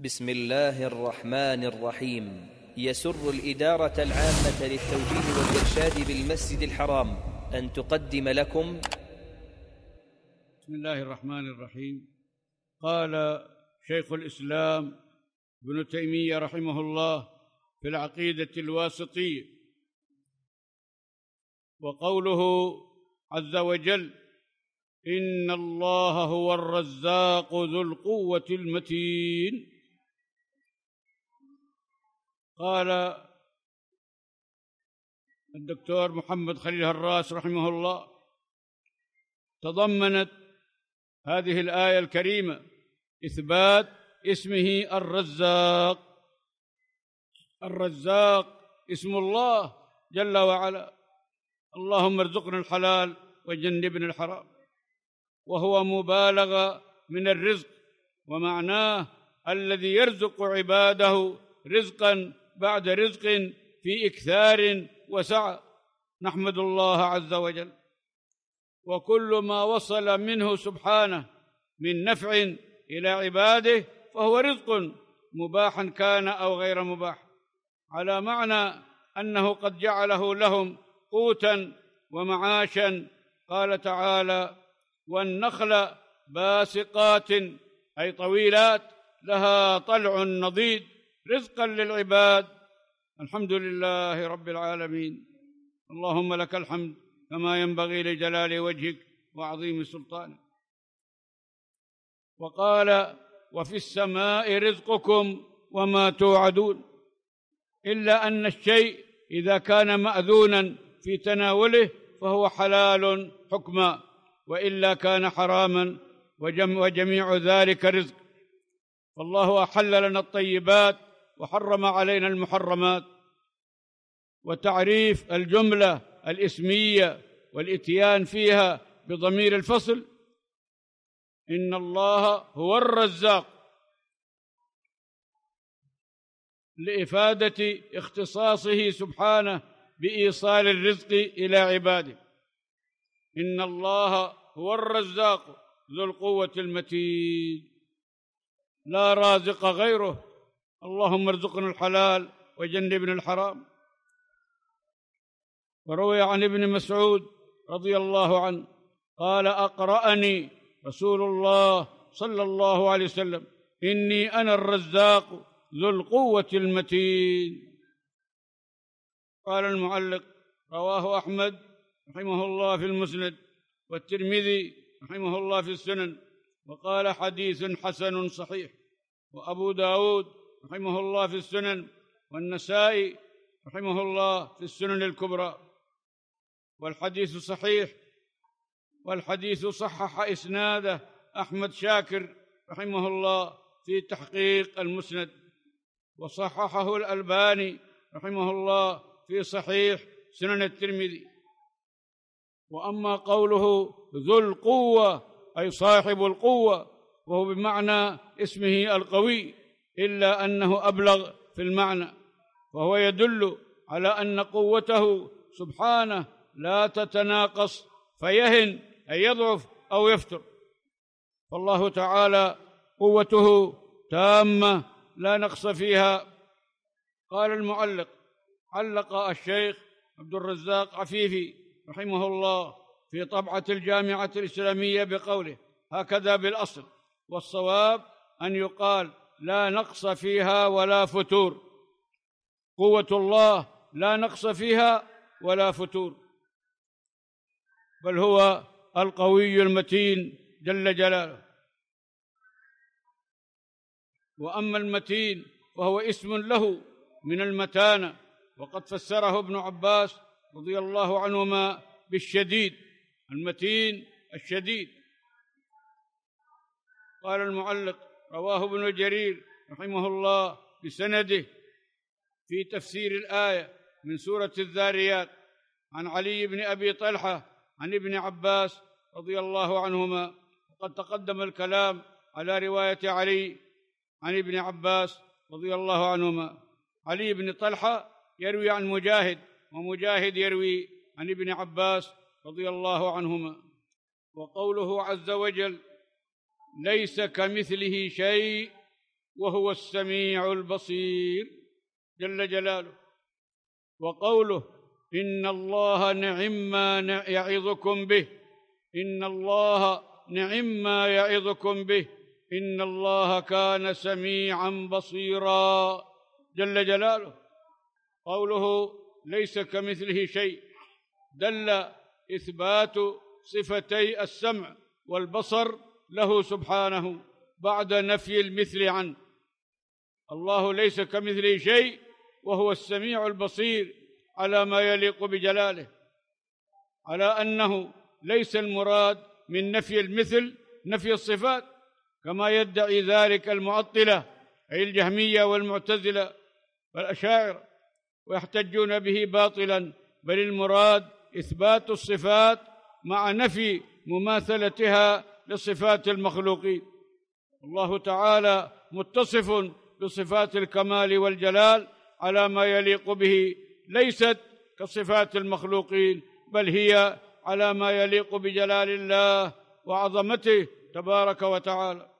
بسم الله الرحمن الرحيم يسر الإدارة العامة للتوجيه والإرشاد بالمسجد الحرام أن تقدم لكم بسم الله الرحمن الرحيم قال شيخ الإسلام ابن تيمية رحمه الله في العقيدة الواسطية وقوله عز وجل إن الله هو الرزاق ذو القوة المتين قال الدكتور محمد خليل الراس رحمه الله تضمنت هذه الايه الكريمه اثبات اسمه الرزاق الرزاق اسم الله جل وعلا اللهم ارزقنا الحلال وجنبنا الحرام وهو مبالغه من الرزق ومعناه الذي يرزق عباده رزقا بعد رزق في إكثار وسعة نحمد الله عز وجل وكل ما وصل منه سبحانه من نفع إلى عباده فهو رزق مباحا كان أو غير مباح على معنى أنه قد جعله لهم قوتا ومعاشا قال تعالى والنخل باسقات أي طويلات لها طلع نضيد رزقا للعباد الحمد لله رب العالمين اللهم لك الحمد كما ينبغي لجلال وجهك وعظيم سلطانك وقال وفي السماء رزقكم وما توعدون الا ان الشيء اذا كان ماذونا في تناوله فهو حلال حكما والا كان حراما وجميع ذلك رزق فالله احل لنا الطيبات وحرم علينا المحرمات وتعريف الجملة الإسمية والإتيان فيها بضمير الفصل إن الله هو الرزاق لإفادة اختصاصه سبحانه بإيصال الرزق إلى عباده إن الله هو الرزاق ذو القوة المتين لا رازق غيره اللهم ارزقنا الحلال وجنبنا الحرام وروي عن ابن مسعود رضي الله عنه قال اقراني رسول الله صلى الله عليه وسلم اني انا الرزاق ذو القوه المتين قال المعلق رواه احمد رحمه الله في المسند والترمذي رحمه الله في السنن وقال حديث حسن صحيح وابو داود رحمه الله في السنن والنسائي رحمه الله في السنن الكبرى والحديث صحيح والحديث صحح اسناده احمد شاكر رحمه الله في تحقيق المسند وصححه الالباني رحمه الله في صحيح سنن الترمذي واما قوله ذو القوه اي صاحب القوه وهو بمعنى اسمه القوي إلا أنه أبلغ في المعنى فهو يدل على أن قوته سبحانه لا تتناقص فيهن أي يضعف أو يفتر فالله تعالى قوته تامة لا نقص فيها قال المعلق علق الشيخ عبد الرزاق عفيفي رحمه الله في طبعة الجامعة الإسلامية بقوله هكذا بالأصل والصواب أن يقال لا نقص فيها ولا فتور قوه الله لا نقص فيها ولا فتور بل هو القوي المتين جل جلاله واما المتين وهو اسم له من المتانه وقد فسره ابن عباس رضي الله عنهما بالشديد المتين الشديد قال المعلق رواه ابن جرير رحمه الله بسنده في تفسير الآية من سورة الذاريات عن علي بن أبي طلحة عن ابن عباس رضي الله عنهما وقد تقدم الكلام على رواية علي عن ابن عباس رضي الله عنهما علي بن طلحة يروي عن مجاهد ومجاهد يروي عن ابن عباس رضي الله عنهما وقوله عز وجل ليس كمثله شيء وهو السميع البصير جل جلاله وقوله إن الله نعم ما يعظكم به إن الله نعم ما يعظكم به إن الله كان سميعا بصيرا جل جلاله قوله ليس كمثله شيء دل إثبات صفتي السمع والبصر له سبحانه بعد نفي المثل عنه الله ليس كمثله شيء وهو السميع البصير على ما يليق بجلاله على أنه ليس المراد من نفي المثل نفي الصفات كما يدعي ذلك المعطلة أي الجهمية والمعتزلة والأشاعرة ويحتجون به باطلا بل المراد إثبات الصفات مع نفي مماثلتها لصفات المخلوقين الله تعالى متصف بصفات الكمال والجلال على ما يليق به ليست كصفات المخلوقين بل هي على ما يليق بجلال الله وعظمته تبارك وتعالى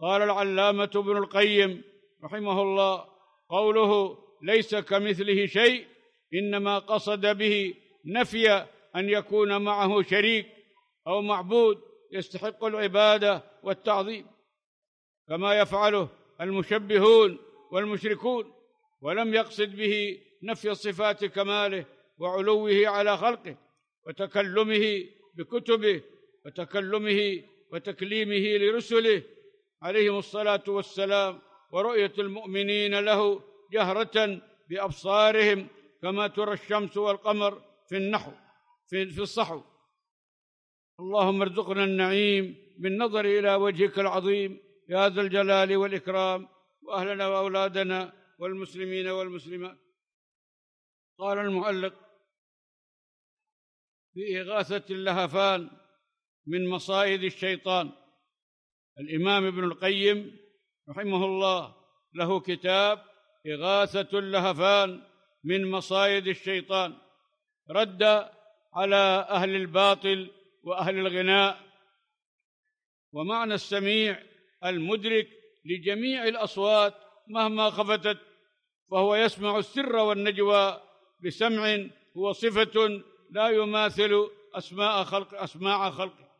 قال العلامه ابن القيم رحمه الله قوله ليس كمثله شيء انما قصد به نفي ان يكون معه شريك او معبود يستحق العباده والتعظيم كما يفعله المشبهون والمشركون ولم يقصد به نفي صفات كماله وعلوه على خلقه وتكلمه بكتبه وتكلمه وتكليمه لرسله عليهم الصلاه والسلام ورؤيه المؤمنين له جهره بابصارهم كما ترى الشمس والقمر في النحو في الصحو اللهم ارزقنا النعيم بالنظر إلى وجهك العظيم يا ذا الجلال والإكرام وأهلنا وأولادنا والمسلمين والمسلمات قال في بإغاثة اللهفان من مصائد الشيطان الإمام ابن القيم رحمه الله له كتاب إغاثة اللهفان من مصائد الشيطان رد على أهل الباطل وأهل الغناء ومعنى السميع المدرك لجميع الأصوات مهما خفتت فهو يسمع السر والنجوى بسمع هو صفة لا يماثل أسماء خلق أسماع خلقه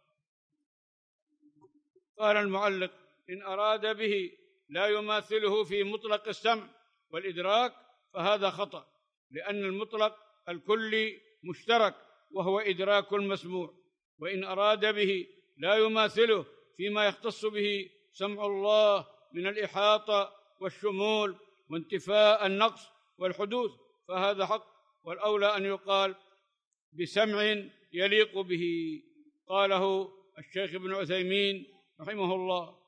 قال المعلق إن أراد به لا يماثله في مطلق السمع والإدراك فهذا خطأ لأن المطلق الكلي مشترك وهو إدراك المسموع وإن أراد به لا يماثله فيما يختص به سمع الله من الإحاطة والشمول وانتفاء النقص والحدوث فهذا حق والأولى أن يقال بسمع يليق به قاله الشيخ ابن عثيمين رحمه الله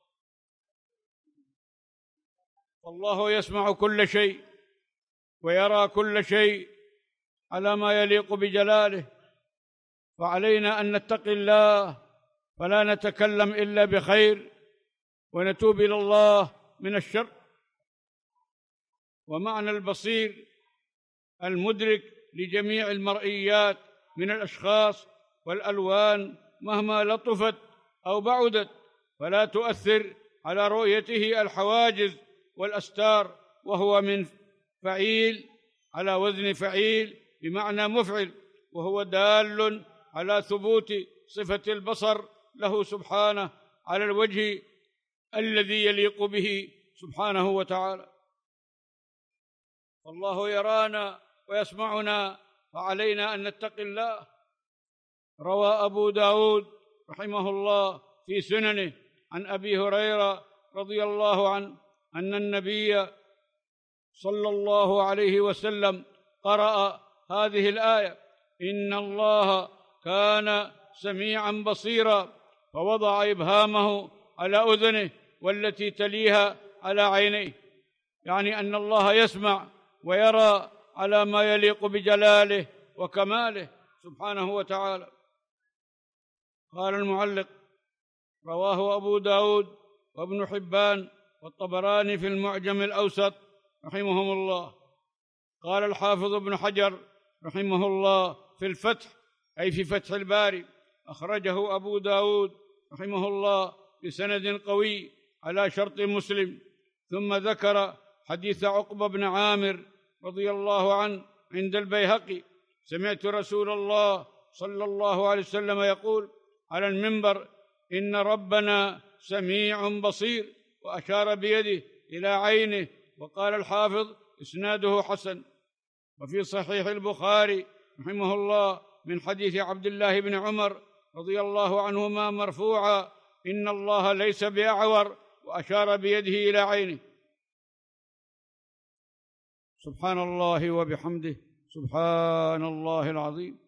والله يسمع كل شيء ويرى كل شيء على ما يليق بجلاله فعلينا أن نتقي الله فلا نتكلم إلا بخير ونتوب إلى الله من الشر ومعنى البصير المدرك لجميع المرئيات من الأشخاص والألوان مهما لطفت أو بعدت فلا تؤثر على رؤيته الحواجز والأستار وهو من فعيل على وزن فعيل بمعنى مفعل وهو دال على ثبوت صفه البصر له سبحانه على الوجه الذي يليق به سبحانه وتعالى الله يرانا ويسمعنا فعلينا أن نتقي الله روى أبو داود رحمه الله في سننه عن أبي هريرة رضي الله عنه أن النبي صلى الله عليه وسلم قرأ هذه الآية إن الله كان سميعا بصيرا فوضع ابهامه على اذنه والتي تليها على عينيه يعني ان الله يسمع ويرى على ما يليق بجلاله وكماله سبحانه وتعالى قال المعلق رواه ابو داود وابن حبان والطبراني في المعجم الاوسط رحمهم الله قال الحافظ ابن حجر رحمه الله في الفتح أي في فتح الباري أخرجه أبو داود رحمه الله بسند قوي على شرط مسلم ثم ذكر حديث عقبة بن عامر رضي الله عنه عند البيهقي سمعت رسول الله صلى الله عليه وسلم يقول على المنبر إن ربنا سميع بصير وأشار بيده إلى عينه وقال الحافظ إسناده حسن وفي صحيح البخاري رحمه الله من حديث عبد الله بن عمر رضي الله عنهما مرفوعا ان الله ليس باعور واشار بيده الى عينه سبحان الله وبحمده سبحان الله العظيم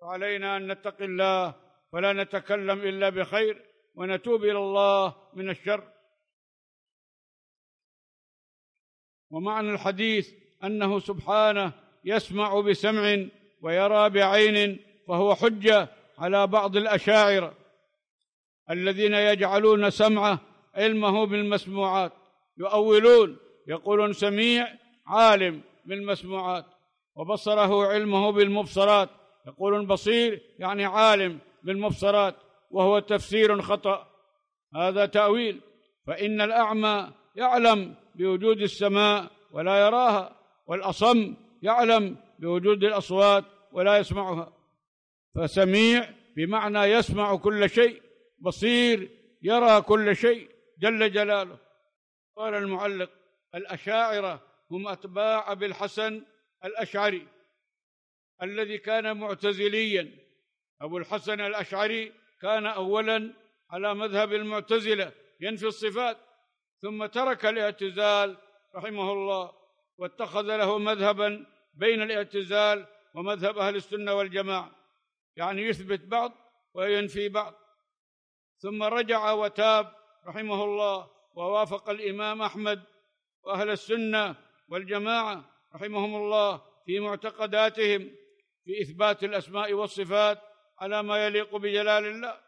وعلينا ان نتقي الله فلا نتكلم الا بخير ونتوب الى الله من الشر ومعنى الحديث انه سبحانه يسمع بسمع ويرى بعين فهو حجة على بعض الأشاعرة الذين يجعلون سمعه علمه بالمسموعات يؤولون يقولون سميع عالم بالمسموعات وبصره علمه بالمبصرات يقولون بصير يعني عالم بالمبصرات وهو تفسير خطأ هذا تأويل فإن الأعمى يعلم بوجود السماء ولا يراها والأصم يعلم بوجود الأصوات ولا يسمعها فسميع بمعنى يسمع كل شيء بصير يرى كل شيء جل جلاله قال المعلق الأشاعرة هم أتباع أبي الحسن الأشعري الذي كان معتزليا أبو الحسن الأشعري كان أولا على مذهب المعتزلة ينفي الصفات ثم ترك الاعتزال رحمه الله واتخذ له مذهبا بين الاعتزال ومذهب أهل السنة والجماعة يعني يثبت بعض وينفي بعض ثم رجع وتاب رحمه الله ووافق الإمام أحمد وأهل السنة والجماعة رحمهم الله في معتقداتهم في إثبات الأسماء والصفات على ما يليق بجلال الله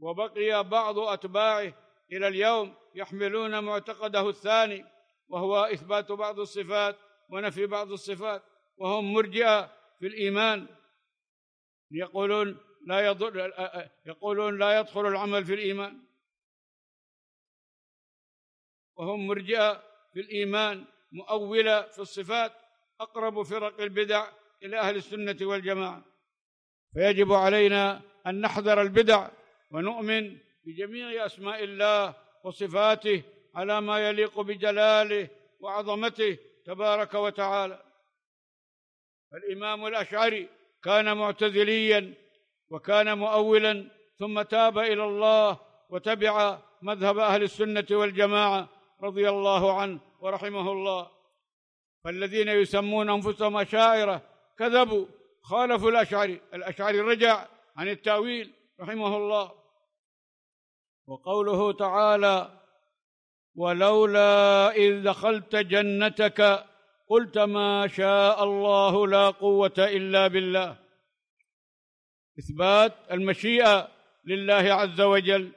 وبقي بعض أتباعه إلى اليوم يحملون معتقده الثاني وهو إثبات بعض الصفات ونفي بعض الصفات وهم مرجئة في الإيمان يقولون لا يضر آه، آه، آه، يقولون لا يدخل العمل في الإيمان وهم مرجئة في الإيمان مؤولة في الصفات أقرب فرق البدع إلى أهل السنة والجماعة فيجب علينا أن نحذر البدع ونؤمن بجميع أسماء الله وصفاته على ما يليق بجلاله وعظمته تبارك وتعالى فالإمام الأشعري كان معتزليا وكان مؤولا ثم تاب إلى الله وتبع مذهب أهل السنة والجماعة رضي الله عنه ورحمه الله فالذين يسمون أنفسهم أشاعرة كذبوا خالفوا الأشعري الأشعري رجع عن التأويل رحمه الله وقوله تعالى ولولا إذ دخلت جنتك قلت ما شاء الله لا قوة إلا بالله إثبات المشيئة لله عز وجل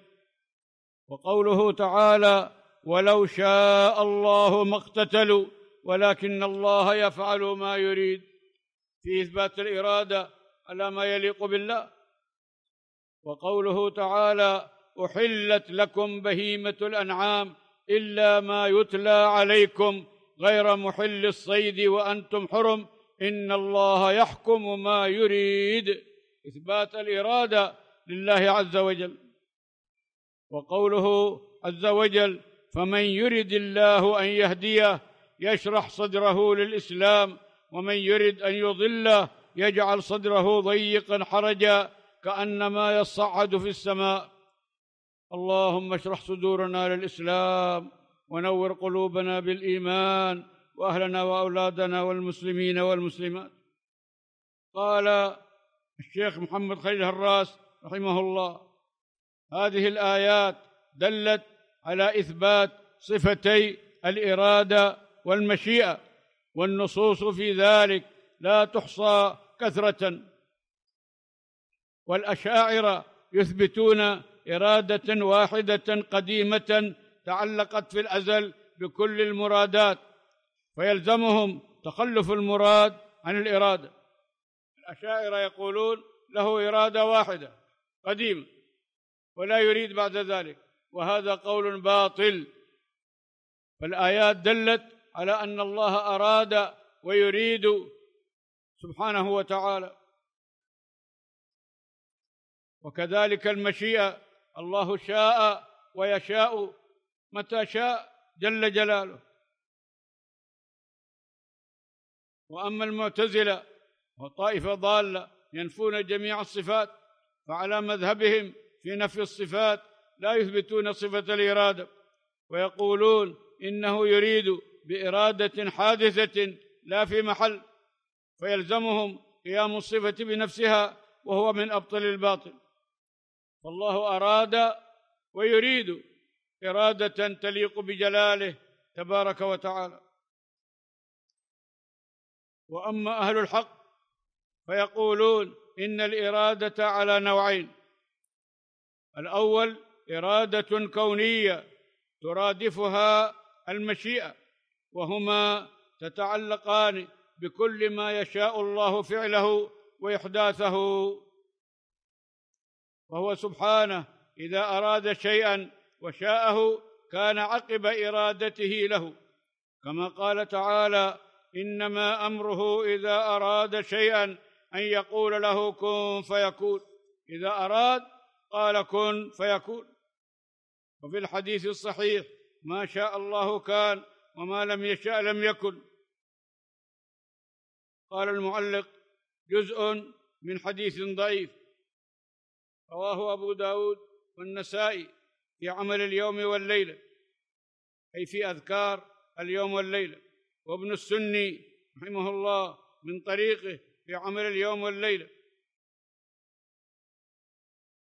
وقوله تعالى ولو شاء الله ما اقتتلوا ولكن الله يفعل ما يريد في إثبات الإرادة على ما يليق بالله وقوله تعالى أحلت لكم بهيمة الأنعام إلا ما يتلى عليكم غير محل الصيد وأنتم حرم إن الله يحكم ما يريد إثبات الإرادة لله عز وجل وقوله عز وجل فمن يرد الله أن يهديه يشرح صدره للإسلام ومن يرد أن يضله يجعل صدره ضيقا حرجا كأنما يصعد في السماء اللهم اشرح صدورنا للإسلام ونور قلوبنا بالايمان واهلنا واولادنا والمسلمين والمسلمات قال الشيخ محمد خليل الراس رحمه الله هذه الايات دلت على اثبات صفتي الاراده والمشيئه والنصوص في ذلك لا تحصى كثره والاشاعره يثبتون اراده واحده قديمه تعلقت في الازل بكل المرادات فيلزمهم تخلف المراد عن الاراده الاشاعره يقولون له اراده واحده قديمه ولا يريد بعد ذلك وهذا قول باطل فالايات دلت على ان الله اراد ويريد سبحانه وتعالى وكذلك المشيئه الله شاء ويشاء متى شاء جل جلاله وأما المعتزلة وطائفة ضالة ينفون جميع الصفات فعلى مذهبهم في نفي الصفات لا يثبتون صفة الإرادة ويقولون إنه يريد بإرادة حادثة لا في محل فيلزمهم قيام الصفة بنفسها وهو من أبطل الباطل فالله أراد ويريد إرادة تليق بجلاله تبارك وتعالى وأما أهل الحق فيقولون إن الإرادة على نوعين الأول إرادة كونية ترادفها المشيئة وهما تتعلقان بكل ما يشاء الله فعله وإحداثه وهو سبحانه إذا أراد شيئا وشاءه كان عقب ارادته له كما قال تعالى انما امره اذا اراد شيئا ان يقول له كن فيكون اذا اراد قال كن فيكون وفي الحديث الصحيح ما شاء الله كان وما لم يشاء لم يكن قال المعلق جزء من حديث ضعيف رواه أبو داود والنسائي في عمل اليوم والليلة أي في أذكار اليوم والليلة وابن السني رحمه الله من طريقه في عمل اليوم والليلة